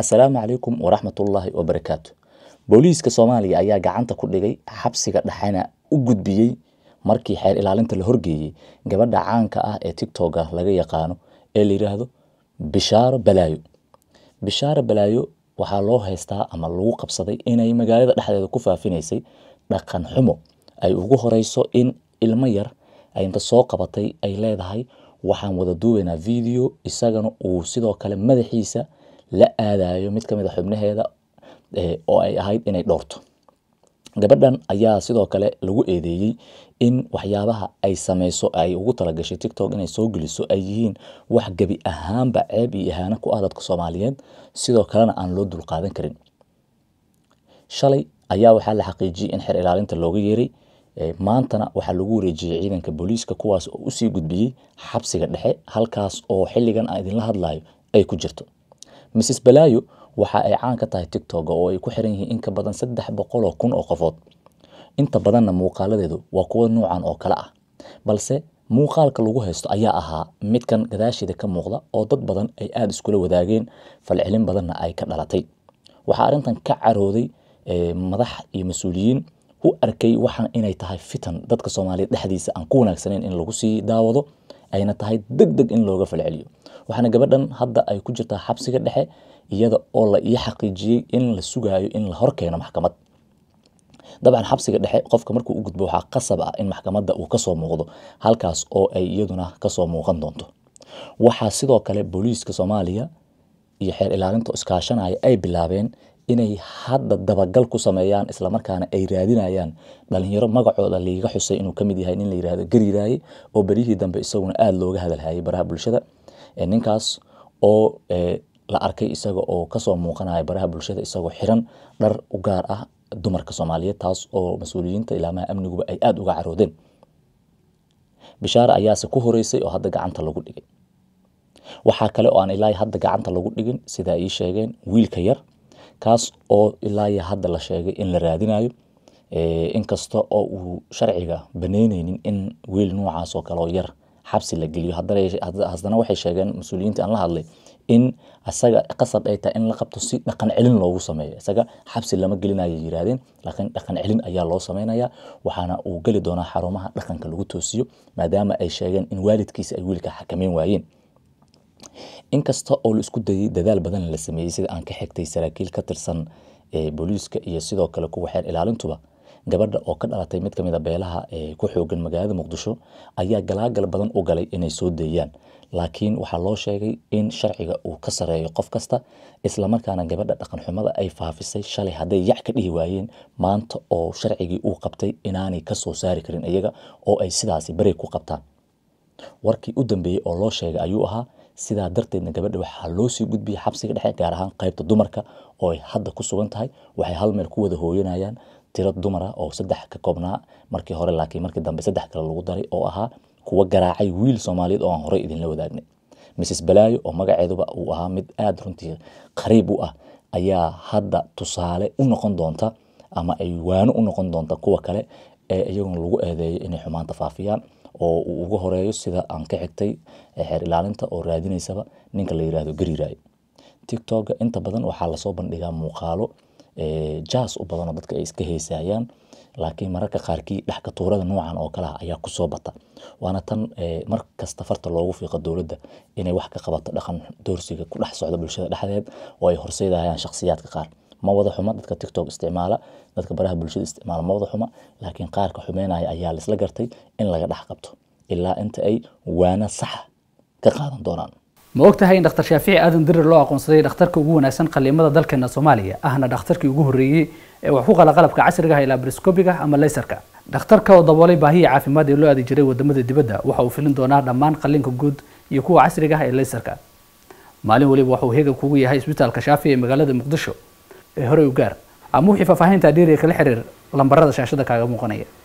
asalaamu calaykum waraxmatullaahi wabarakaatu booliiska soomaaliya ayaa gacanta ku dhigay xabsiga dhaxana u gudbiyey markii xeer ilaalinta la horgeeyey gabadha caanka ah ee tictoga ah laga yaqaano ee la yidhaahdo bishaaro balaayo bishaaro balaayo waxaa loo haystaa ama lagu qabsaday inay magaalada dhexdeeda ku faafinaysay dhaqan xumo ay ugu horeyso in ilmo yar ay soo qabatay ay leedahay waxaan wada duubaynaa video isagana uu sidoo kale madaxiisa la aadayo mid kamid a ah xubnaheeda eh, oo ay ahayd inay dhowrto gabadhan ayaa sidoo kale lagu eedeeyey in waxyaabaha ay sameyso ay ugu talagashay tictok inay soo geliso ay yihiin wax gebi ahaanba ceeb iyo ihaano ku ah dadka soomaaliyeed sidoo kalena aan loo dulqaadan karin shalay ayaa waxaa la xaqiijiyey in xer ilaalinta looga yeeray eh, maantana waxaa lagu wareejiyey ciidanka booliiska kuwaas oo usii gudbiyey xabsiga dhexe halkaas oo xilligan aan idinla hadlayo ay ku jirto mrs balaayo waxa ay caan ka tahay tictok oo ay ku xiran yihiin in ka badan saddex boqoloo kun oo qofood inta badanna muuqaaladeedu waa kuwo nuucan oo kale ah balse muuqaalka lagu haysto ayaa ahaa midkan gadaasheeda ka muuqda oo dad badan ay aada iskula wadaageen falcelin badanna ay ka dhalatay waxaa arrintan ka carooday eh, madax iyo mas-uuliyiin u arkay waxaan inay tahay fitan dadka soomaaliya dhexdiisa aan ku wanaagsaneyn in lagu sii daawado ayna tahay deg deg in looga falceliyo waxaana gabadhan hadda ay ku jirtaa xabsiga dhexe iyada oo la ii xaqiijiyey in la sugaayo in la horkeeno maxkamad dabcan xabsiga dhexe qofka markuu u gudbo waxaa qasab ah in maxkamadda uu kasoo muuqdo halkaas oo ay iyaduna kasoo muuqan doonto waxaa sidoo kale booliiska soomaaliya iyo xeer ilaalinta iskaashanaya ay bilaabeen inay hadda dabagal ku sameeyaan islamarkaana ay raadinayaan dhalinyaro magacooda liiga xusay inuu kamid yahay nin la yirahdo gariiraaye oo berihii dambe isaguna aada looga hadalhayay baraha bulshada ninkaas oo la arkay isaga oo kasoo muuqanaya baraha bulshada isagoo xiran dhar u gaar ah dumarka soomaaliyeed taas oo mas-uuliyiinta ilaamaha amniguba ay aada uga caroodeen bishaare ayaase ku horeysay oo hadda gacanta lagu dhigay waxaa kale oo aan ilaa hadda gacanta lagu dhigin sidaa ii sheegeen wiilka yar kaas oo ilaa hadda la sheegay in la raadinayo inkasta oo uu sharciga baneyneynin in wiil noocaas oo kaleoo yar xabsi la geliyo hasdana waxay sheegeen mas-uuliyiintii aan la hadlay in isaga qasab ay tahay in la qabto si dhaqan celin loogu sameeyo isaga xabsi lama gelinayo yiraahdeen laakiin dhaqan celin ayaa loo sameynaya waxaana uu geli doonaa xarumaha dhaqanka lagu toosiyo maadaama ay sheegeen in waalidkiisa ay wiilka xakameyn waayeen inkasta oo la isku dayay dadaal badan la sameeyey sida aan ka xigtay saraakiil ka tirsan booliiska iyo sidoo kale kuwa xeer ilaalintuba gabadha oo ka dhalatay mid kamida ah beelaha ku xoogan magaalada muqdisho ayaa galaagal badan u galay inay soo deeyaan laakiin waxaa loo sheegay in sharciga uu ka sareeyo qof kasta islamarkaana gabadha dhaqan xumada ay faafisay shalay hadday yac ka dhihi waayeen maanta oo sharcigii uu qabtay inaanay ka saari karin iyaga oo ay sidaasi bari ku qabtaan warkii u dambeeyey oo loo sheegay ayuu ahaa sidaa darteedna gabadha waxaa loo sii gudbiyay xabsiga dhexe gaar ahaan qaybta dumarka oo ay hadda ku sugan tahay waxay hal meel ku wada hooyanayaan tiro dumara oo saddex ka koobnaa markii hore laakiin markii dambe saddex kale lagu daray oo ahaa kuwa garaacay wiil soomaaliyeed oo aan horey idinla wadaagnay mrs balaayo oo magaceeduba uu ahaa mid aad runtii qariib u ah ayaa hadda tusaale u noqon doonta ama ay waano u noqon doonta kuwa kale ee iyaguna lagu eedeeyo inay xumaanta faafiyaan oo uu uga horeeyo sida aan ka xigtay xeer ilaalinta oo raadinaysaba ninka la yidhaahdo gariiraayo tigtogga inta badan waxaa lasoo bandhigaa muuqaalo jaas u badanoo dadka ay iska heesaayaan laakiin mararka qaarkii dhexka tuurada noocan oo kale ah ayaa kusoo bata waana tan mar kasta farta loogu fiiqo dowladda inay wax ka qabato dhaqan doorsiga ku dhex socda bulshada dhexdeed oo ay horseedayaan shakhsiyaadka qaar ma wada xuma dadka tictok isticmaala dadka baraha bulshada isticmaala ma wada xuma laakiin qaarka xumeynaya ayaa laisla gartay in laga dhex qabto ilaa inta ay waana saxa ka qaadan doonaan ma ogtahay in dhaktar shaafici aadan dirir loo aqoonsaday dhakhtarka ugu wanaagsan qaliimada dalkeena soomaaliya ahna dhakhtarkii ugu horreeyey ee wax ku qala qalabka casriga ah ama laysarka dhakhtarka oo daboolay baahiya caafimaad ee loo aadi jiray wadamada dibadda waxa uu filin doonaa dhammaan qaliinka guud iyo kuwa casriga ah ee leysarka maalin waliba waxauu heega kugu yahay isbitaalka shaafici ee magaalada muqdisho ee horey u gaar ama wixii faahfaahinta dheeriya kala xiriir lambarada shaashada kaaga muuqanaya